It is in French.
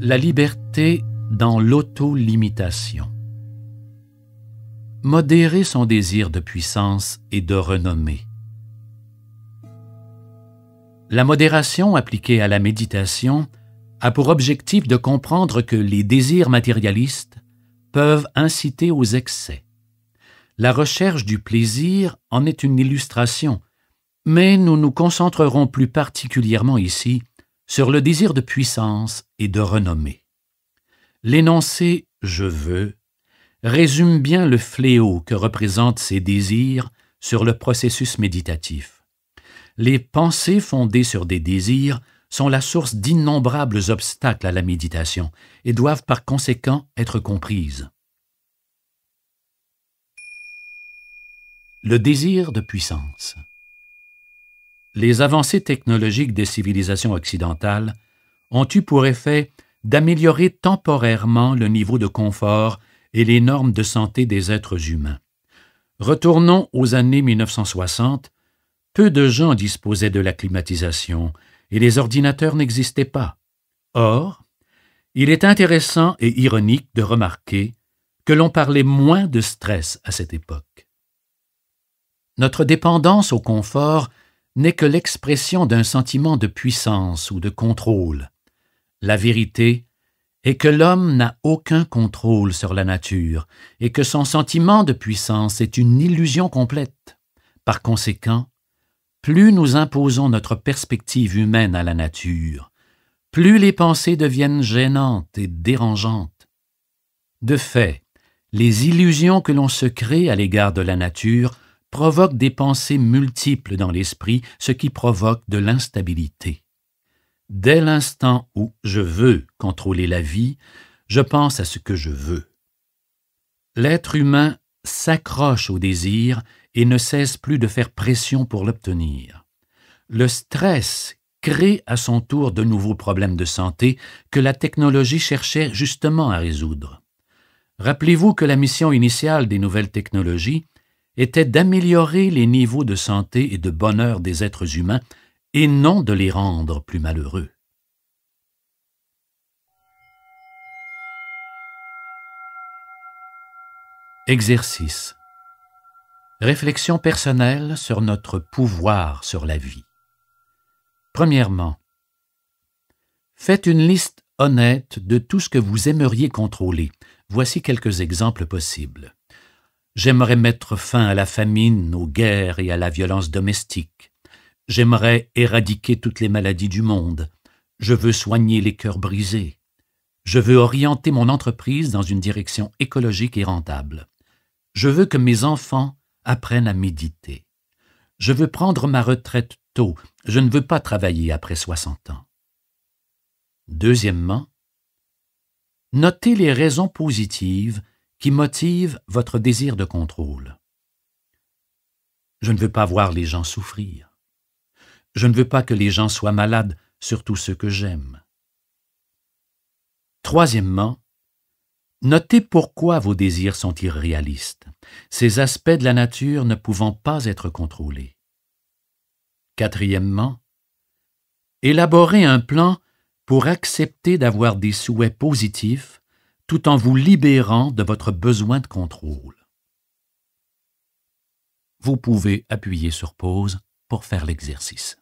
La liberté dans l'auto-limitation. Modérer son désir de puissance et de renommée. La modération appliquée à la méditation a pour objectif de comprendre que les désirs matérialistes peuvent inciter aux excès. La recherche du plaisir en est une illustration, mais nous nous concentrerons plus particulièrement ici sur le désir de puissance et de renommée. L'énoncé « je veux » résume bien le fléau que représentent ces désirs sur le processus méditatif. Les pensées fondées sur des désirs sont la source d'innombrables obstacles à la méditation et doivent par conséquent être comprises. Le désir de puissance les avancées technologiques des civilisations occidentales ont eu pour effet d'améliorer temporairement le niveau de confort et les normes de santé des êtres humains. Retournons aux années 1960, peu de gens disposaient de la climatisation et les ordinateurs n'existaient pas. Or, il est intéressant et ironique de remarquer que l'on parlait moins de stress à cette époque. Notre dépendance au confort n'est que l'expression d'un sentiment de puissance ou de contrôle. La vérité est que l'homme n'a aucun contrôle sur la nature et que son sentiment de puissance est une illusion complète. Par conséquent, plus nous imposons notre perspective humaine à la nature, plus les pensées deviennent gênantes et dérangeantes. De fait, les illusions que l'on se crée à l'égard de la nature provoque des pensées multiples dans l'esprit, ce qui provoque de l'instabilité. Dès l'instant où je veux contrôler la vie, je pense à ce que je veux. L'être humain s'accroche au désir et ne cesse plus de faire pression pour l'obtenir. Le stress crée à son tour de nouveaux problèmes de santé que la technologie cherchait justement à résoudre. Rappelez-vous que la mission initiale des nouvelles technologies était d'améliorer les niveaux de santé et de bonheur des êtres humains et non de les rendre plus malheureux. Exercice. Réflexion personnelle sur notre pouvoir sur la vie. Premièrement, faites une liste honnête de tout ce que vous aimeriez contrôler. Voici quelques exemples possibles. J'aimerais mettre fin à la famine, aux guerres et à la violence domestique. J'aimerais éradiquer toutes les maladies du monde. Je veux soigner les cœurs brisés. Je veux orienter mon entreprise dans une direction écologique et rentable. Je veux que mes enfants apprennent à méditer. Je veux prendre ma retraite tôt. Je ne veux pas travailler après 60 ans. Deuxièmement, notez les raisons positives qui motive votre désir de contrôle. Je ne veux pas voir les gens souffrir. Je ne veux pas que les gens soient malades, surtout ceux que j'aime. Troisièmement, notez pourquoi vos désirs sont irréalistes, ces aspects de la nature ne pouvant pas être contrôlés. Quatrièmement, élaborez un plan pour accepter d'avoir des souhaits positifs tout en vous libérant de votre besoin de contrôle. Vous pouvez appuyer sur pause pour faire l'exercice.